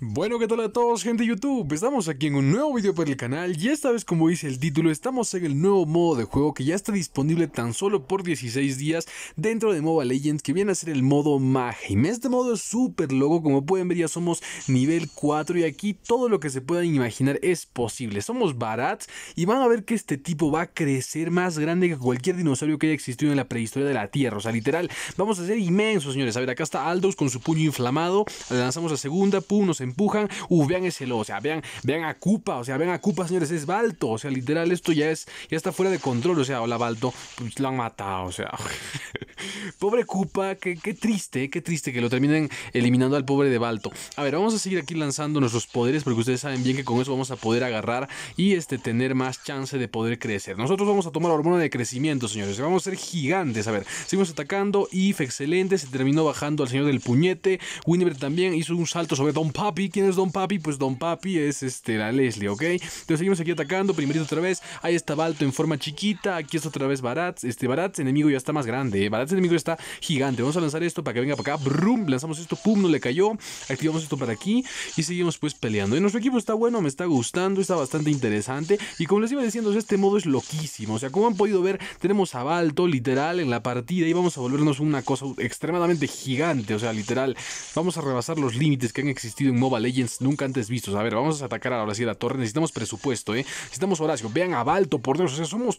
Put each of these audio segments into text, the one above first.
Bueno, ¿qué tal a todos, gente de YouTube? Estamos aquí en un nuevo video para el canal y esta vez, como dice el título, estamos en el nuevo modo de juego que ya está disponible tan solo por 16 días dentro de Mobile Legends, que viene a ser el modo Magim. Este modo es súper loco, como pueden ver ya somos nivel 4 y aquí todo lo que se puedan imaginar es posible. Somos Barats y van a ver que este tipo va a crecer más grande que cualquier dinosaurio que haya existido en la prehistoria de la Tierra. O sea, literal, vamos a ser inmensos, señores. A ver, acá está Aldous con su puño inflamado, Le lanzamos la segunda, pum, nos empujan. Uh, vean ese lobo, o sea, vean, vean a Cupa, o sea, vean a Cupa, señores, es Balto, o sea, literal, esto ya es, ya está fuera de control, o sea, hola Balto, pues lo han matado, o sea. pobre Cupa, qué, triste, qué triste que lo terminen eliminando al pobre de Balto. A ver, vamos a seguir aquí lanzando nuestros poderes porque ustedes saben bien que con eso vamos a poder agarrar y este, tener más chance de poder crecer. Nosotros vamos a tomar la hormona de crecimiento, señores. Vamos a ser gigantes. A ver, seguimos atacando. IF, excelente. Se terminó bajando al señor del puñete. Winiver también hizo un salto sobre Don Pop ¿Quién es Don Papi? Pues Don Papi es este, la Leslie, ¿ok? Entonces seguimos aquí atacando. Primerito otra vez. Ahí está Balto en forma chiquita. Aquí es otra vez Baratz. Este Baratz enemigo ya está más grande. ¿eh? Baratz enemigo está gigante. Vamos a lanzar esto para que venga para acá. Brum, lanzamos esto. Pum, no le cayó. Activamos esto para aquí. Y seguimos pues peleando. Y nuestro equipo está bueno, me está gustando. Está bastante interesante. Y como les iba diciendo, este modo es loquísimo. O sea, como han podido ver, tenemos a Balto literal en la partida. Y vamos a volvernos una cosa extremadamente gigante. O sea, literal. Vamos a rebasar los límites que han existido en modo Legends nunca antes vistos. A ver, vamos a atacar ahora sí a la torre. Necesitamos presupuesto, ¿eh? Necesitamos Horacio. Vean a Balto, por Dios. O sea, somos...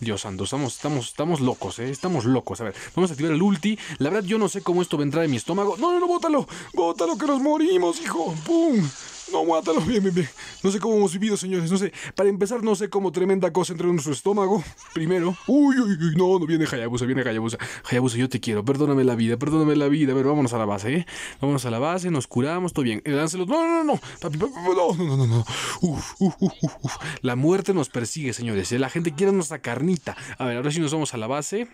Dios santo, estamos, estamos, estamos locos, ¿eh? Estamos locos. A ver, vamos a activar el ulti. La verdad, yo no sé cómo esto vendrá de mi estómago. No, no, no, bótalo. Bótalo, que nos morimos, hijo. ¡Pum! No, mátalo, bien, bien, bien. No sé cómo hemos vivido, señores. No sé. Para empezar, no sé cómo tremenda cosa entró en nuestro estómago. Primero. Uy, uy, uy. No, no viene Hayabusa, viene Hayabusa. Hayabusa, yo te quiero. Perdóname la vida, perdóname la vida. A ver, vámonos a la base, ¿eh? Vámonos a la base, nos curamos, todo bien. Eh, no, no, no, no. Papi, papi, no, no, no, no. Uf, uf, La muerte nos persigue, señores. ¿eh? La gente quiere nuestra carnita. A ver, ahora sí nos vamos a la base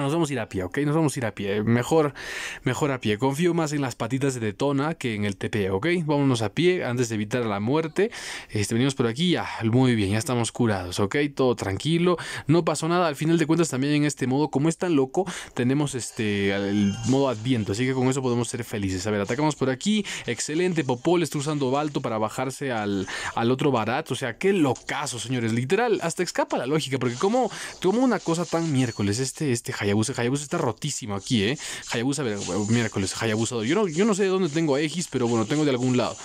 nos vamos a ir a pie, ¿ok? Nos vamos a ir a pie. Mejor, mejor a pie. Confío más en las patitas de detona que en el TP, ¿ok? Vámonos a pie antes de evitar la muerte. Este, venimos por aquí, ya, muy bien, ya estamos curados, ¿ok? Todo tranquilo, no pasó nada. Al final de cuentas, también en este modo, como es tan loco, tenemos este, el modo adviento, así que con eso podemos ser felices. A ver, atacamos por aquí. Excelente, Popol está usando Balto para bajarse al, al otro barato, O sea, qué locazo, señores. Literal, hasta escapa la lógica, porque como, como una cosa tan miércoles, este, este Hayabusa. Hayabusa está rotísimo aquí, ¿eh? Hayabusa, miércoles, Hayabusa 2. Yo no, yo no sé de dónde tengo X, pero bueno, tengo de algún lado.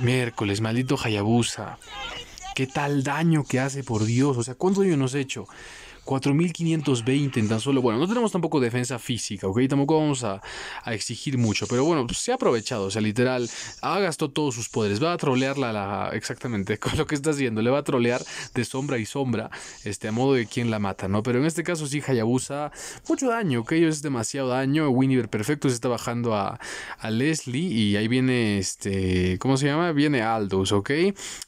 Miércoles, maldito Hayabusa. ¿Qué tal daño que hace, por Dios? O sea, ¿cuánto daño nos ha hecho? 4.520 en tan solo. Bueno, no tenemos tampoco defensa física, ¿ok? Tampoco vamos a, exigir mucho, pero bueno, pues, se ha aprovechado, o sea, literal, ha gastado todos sus poderes, va a trolearla exactamente con lo que está haciendo, le va a trolear de sombra y sombra, este, a modo de quien la mata, ¿no? Pero en este caso sí, Hayabusa, mucho daño, ¿ok? Es demasiado daño, Winiver perfecto, se está bajando a, Leslie y ahí viene este, ¿cómo se llama? Viene Aldous, ¿ok?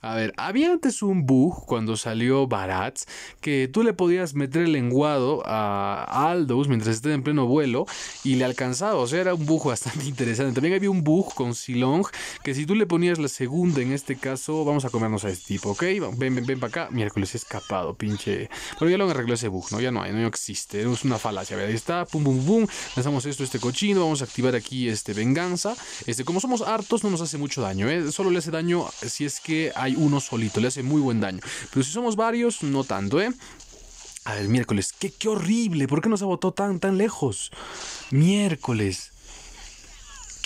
A ver, había antes un bug cuando salió Baratz que tú le podías meter el lenguado a Aldous mientras esté en pleno vuelo y le alcanzado, O sea, era un bug bastante interesante. También había un bug con Silong que si tú le ponías la segunda, en este caso, vamos a comernos a este tipo, ¿ok? Ven, ven, ven para acá. Miércoles escapado, pinche. Pero ya lo arregló ese bug, ¿no? Ya no hay, no existe. Es una falacia. A ahí está. Pum, pum, pum. Lanzamos esto, este cochino. Vamos a activar aquí este venganza. Este, como somos hartos, no nos hace mucho daño, ¿eh? Solo le hace daño si es que hay uno solito. Le hace muy buen daño. Pero si somos varios, no tanto, ¿eh? A ver, miércoles. ¿Qué, qué horrible. ¿Por qué nos abotó tan, tan lejos? Miércoles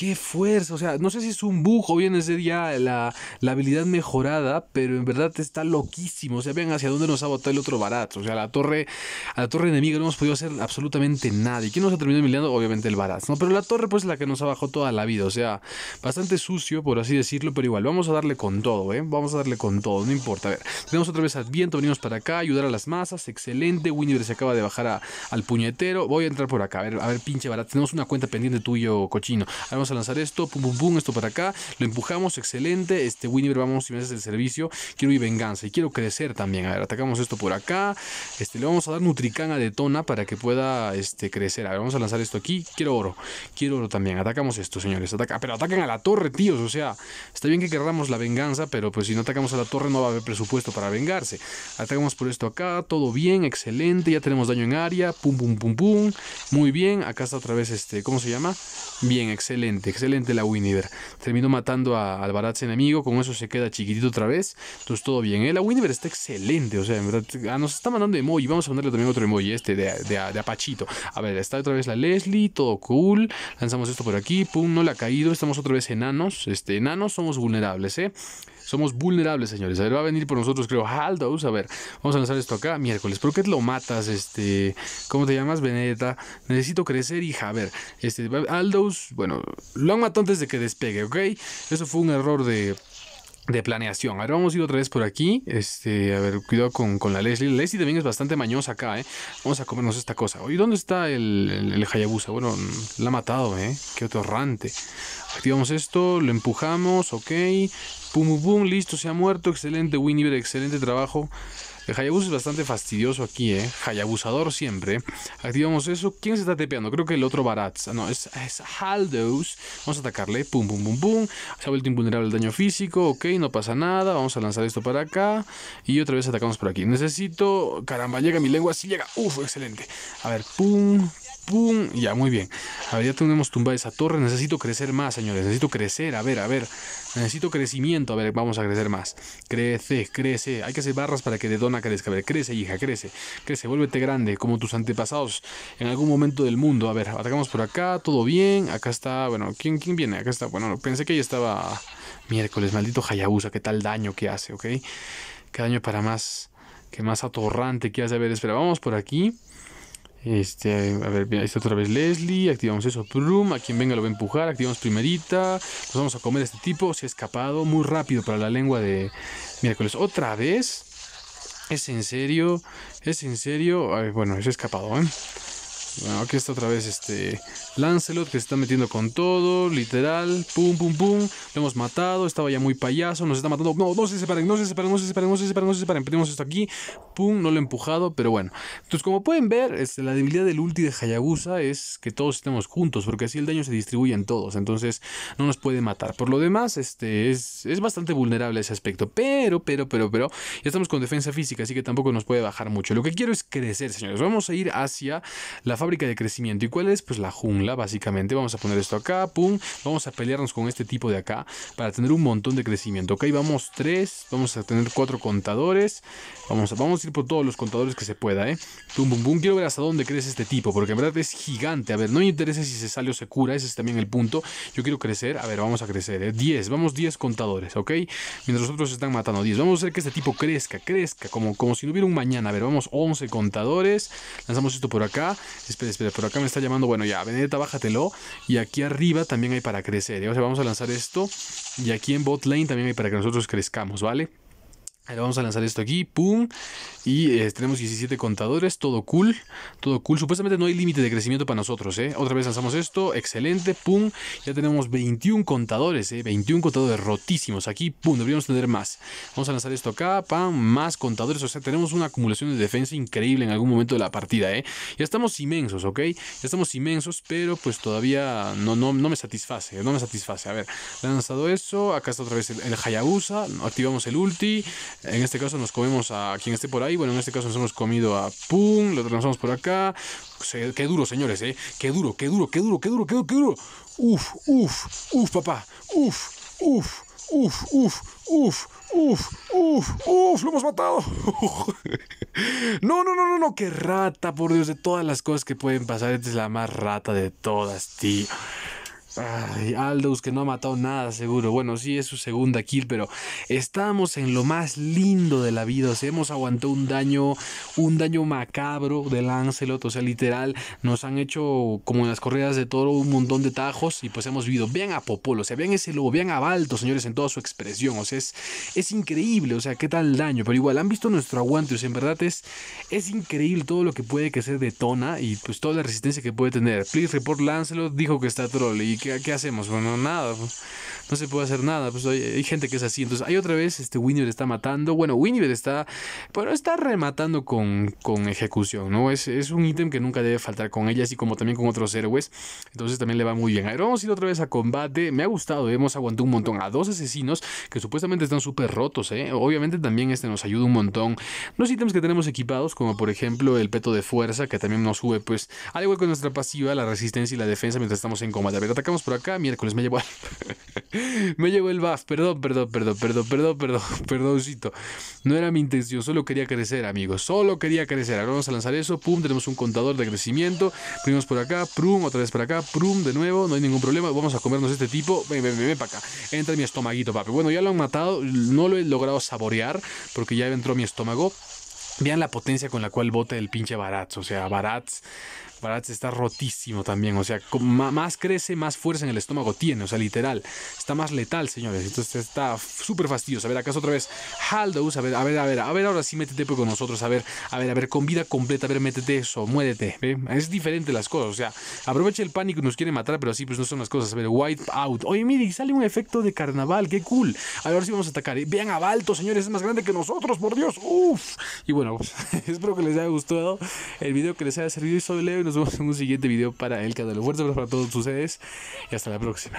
qué fuerza. O sea, no sé si es un bug o bien ese la, habilidad mejorada, pero en verdad está loquísimo. O sea, vean hacia dónde nos ha botado el otro barato, O sea, la torre, a la torre enemiga no hemos podido hacer absolutamente nada. ¿Y quién nos ha terminado humillando? Obviamente el barato, ¿no? Pero la torre, pues, es la que nos ha bajado toda la vida. O sea, bastante sucio, por así decirlo, pero igual, vamos a darle con todo, ¿eh? Vamos a darle con todo, no importa. A ver, tenemos otra vez Adviento, venimos para acá, ayudar a las masas, excelente. Winiver se acaba de bajar al puñetero. Voy a entrar por acá, a ver, a ver, pinche barato, Tenemos una cuenta pendiente tuyo, cochino. vamos a lanzar esto, pum, pum, pum, esto para acá, lo empujamos, excelente, este Winiver, vamos si me haces el servicio, quiero ir venganza y quiero crecer también, a ver, atacamos esto por acá, este, le vamos a dar Nutricana de Tona para que pueda este, crecer, a ver, vamos a lanzar esto aquí, quiero oro, quiero oro también, atacamos esto, señores, ataca, pero atacan a la torre, tíos, o sea, está bien que querramos la venganza, pero pues si no atacamos a la torre no va a haber presupuesto para vengarse, atacamos por esto acá, todo bien, excelente, ya tenemos daño en área, pum, pum, pum, pum, muy bien, acá está otra vez este, ¿cómo se llama? Bien, excelente excelente, la Winiver. Terminó matando a Albaraz enemigo, con eso se queda chiquitito otra vez. Entonces todo bien. ¿eh? La Winiver está excelente, o sea, verdad, ah, nos está mandando emoji. Vamos a mandarle también otro emoji, este de, Apachito. A ver, está otra vez la Leslie, todo cool. Lanzamos esto por aquí, pum, no le ha caído. Estamos otra vez enanos, este, enanos somos vulnerables, ¿eh? Somos vulnerables, señores. A ver, va a venir por nosotros, creo, Aldous, A ver, vamos a lanzar esto acá miércoles. ¿Por qué lo matas? Este, ¿cómo te llamas? Veneta? Necesito crecer, hija. A ver, este, Aldous, bueno, lo han matado antes de que despegue, ¿ok? Eso fue un error de de planeación. Ahora vamos a ir otra vez por aquí. Este, a ver, cuidado con, la Leslie. La Leslie también es bastante mañosa acá, ¿eh? Vamos a comernos esta cosa. ¿Y dónde está el, el, Hayabusa? Bueno, la ha matado, ¿eh? Qué atorrante. Activamos esto, lo empujamos, ok. Pum, pum, listo, se ha muerto. Excelente, Winnie, excelente trabajo. El Hayabusa es bastante fastidioso aquí, ¿eh? Hayabusador siempre. Activamos eso. ¿Quién se está tepeando? Creo que el otro Baratz, No, es, Haldos. Vamos a atacarle. Pum, pum, pum, pum. Se ha vuelto invulnerable al daño físico. Ok, no pasa nada. Vamos a lanzar esto para acá. Y otra vez atacamos por aquí. Necesito... Caramba, llega mi lengua. Sí llega. Uf, excelente. A ver, pum, ¡Pum! Ya, muy bien. A ver, ya tenemos tumbada esa torre. Necesito crecer más, señores. Necesito crecer. A ver, a ver. Necesito crecimiento. A ver, vamos a crecer más. Crece, crece. Hay que hacer barras para que de dona a crece, hija, crece. Crece, vuélvete grande, como tus antepasados en algún momento del mundo. A ver, atacamos por acá, todo bien. Acá está, bueno, ¿quién, quién viene? Acá está, bueno, pensé que ahí estaba miércoles. Maldito Hayabusa, qué tal daño que hace, ¿ok? Qué daño para más, que más atorrante que hace. A ver, espera, vamos por aquí. Este, a ver, ahí está otra vez Leslie. Activamos eso. Prum, a quien venga lo va a empujar. Activamos primerita. Nos vamos a comer este tipo. Se ha escapado muy rápido para la lengua de miércoles. Otra vez. ¿Es en serio? ¿Es en serio? bueno, es escapado, ¿eh? Bueno, aquí está otra vez este Lancelot que se está metiendo con todo, literal, pum, pum, pum. Lo hemos matado, estaba ya muy payaso, nos está matando. No, no se separen, no se separen, no se separen, no se separen, no se Tenemos esto aquí, pum, no lo he empujado, pero bueno. Entonces, como pueden ver, este, la debilidad del ulti de Hayabusa es que todos estemos juntos, porque así el daño se distribuye en todos, entonces no nos puede matar. Por lo demás, este es, es bastante vulnerable ese aspecto, pero, pero, pero, pero, ya estamos con defensa física, así que tampoco nos puede bajar mucho. Lo que quiero es crecer, señores. Vamos a ir hacia la fábrica de crecimiento. ¿Y cuál es? Pues la jungla, básicamente. Vamos a poner esto acá, pum. Vamos a pelearnos con este tipo de acá para tener un montón de crecimiento. Ok, vamos tres, vamos a tener cuatro contadores. Vamos a, vamos a ir por todos los contadores que se pueda, ¿eh? Pum, pum, pum. Quiero ver hasta dónde crece este tipo, porque en verdad es gigante. A ver, no me interesa si se sale o se cura, ese es también el punto. Yo quiero crecer, a ver, vamos a crecer, ¿eh? 10, vamos 10 contadores, ¿ok? Mientras otros están matando 10. Vamos a hacer que este tipo crezca, crezca, como, como si no hubiera un mañana. A ver, vamos 11 contadores. Lanzamos esto por acá. Espera, espera, pero acá me está llamando. Bueno, ya, Benedetta, bájatelo. Y aquí arriba también hay para crecer. ¿eh? O sea, vamos a lanzar esto. Y aquí en bot lane también hay para que nosotros crezcamos, ¿vale? Vamos a lanzar esto aquí, pum. Y eh, tenemos 17 contadores, todo cool, todo cool. Supuestamente no hay límite de crecimiento para nosotros, ¿eh? Otra vez lanzamos esto, excelente, pum. Ya tenemos 21 contadores, ¿eh? 21 contadores rotísimos aquí, pum. Deberíamos tener más. Vamos a lanzar esto acá, pam, más contadores. O sea, tenemos una acumulación de defensa increíble en algún momento de la partida, ¿eh? Ya estamos inmensos, ¿ok? Ya estamos inmensos, pero pues todavía no, no, me satisface, no me satisface. A ver, lanzado eso, acá está otra vez el, el Hayabusa, activamos el ulti. En este caso nos comemos a quien esté por ahí. Bueno, en este caso nos hemos comido a Pum, lo lanzamos por acá. qué duro, señores, ¿eh? Qué duro, qué duro, qué duro, qué duro, qué duro, qué duro. Uf, uf, uf, papá. Uf, uf, uf, uf, uf. Uf, uf, uf, lo hemos matado. no, no, no, no, no, qué rata, por Dios, de todas las cosas que pueden pasar, esta es la más rata de todas, tío. Ay, Aldous que no ha matado nada seguro. Bueno, sí, es su segunda kill, pero estamos en lo más lindo de la vida. O sea, hemos aguantado un daño, un daño macabro de Lancelot. O sea, literal, nos han hecho como en las corridas de toro un montón de tajos y pues hemos vivido. Vean a Popolo, o sea, vean ese lobo, vean a Balto, señores, en toda su expresión. O sea, es, es increíble, o sea, qué tal daño. Pero igual, han visto nuestro aguante. O sea, en verdad es, es increíble todo lo que puede que de tona y pues toda la resistencia que puede tener. Please Report Lancelot dijo que está troll y ¿qué, hacemos? Bueno, nada, pues, no se puede hacer nada, pues hay, gente que es así. Entonces, hay otra vez, este Winnie está matando, bueno, Winnie está, pero está rematando con, ejecución, ¿no? Es, es un ítem que nunca debe faltar con ella, así como también con otros héroes, entonces también le va muy bien. A ver, vamos a ir otra vez a combate, me ha gustado, ¿eh? hemos aguantado un montón a dos asesinos que supuestamente están súper rotos, ¿eh? Obviamente también este nos ayuda un montón. Los ítems que tenemos equipados, como por ejemplo el peto de fuerza, que también nos sube, pues, al igual que nuestra pasiva, la resistencia y la defensa mientras estamos en combate. A ver, vamos por acá, miércoles, me llevó me llevó el vas perdón, perdón, perdón, perdón, perdón, perdón, perdoncito. No era mi intención, solo quería crecer, amigos, solo quería crecer. Ahora vamos a lanzar eso, pum, tenemos un contador de crecimiento, primos por acá, prum, otra vez por acá, prum, de nuevo, no hay ningún problema, vamos a comernos este tipo, ven, ven, ven, ven para acá, entra mi estomaguito, papi. Bueno, ya lo han matado, no lo he logrado saborear porque ya entró mi estómago. Vean la potencia con la cual bota el pinche Baratz. O sea, Baratz, Baratz está rotísimo también. O sea, más crece, más fuerza en el estómago tiene. O sea, literal. Está más letal, señores. Entonces está súper fastidioso. A ver, acaso otra vez. Haldos. A ver, a ver, a ver. A ver, ahora sí métete pues con nosotros. A ver, a ver, a ver. Con vida completa. A ver, métete eso. muérete, Es diferente las cosas. O sea, aprovecha el pánico nos quiere matar. Pero así pues no son las cosas. A ver, White Out. Oye, mire, sale un efecto de carnaval. Qué cool. A ver, ahora sí vamos a atacar. Vean a Balto, señores. Es más grande que nosotros, por Dios. Uf. Y bueno. espero que les haya gustado el video, que les haya servido. Y soy Leo y nos vemos en un siguiente video para el canal. Un fuerte abrazo para todos ustedes y hasta la próxima.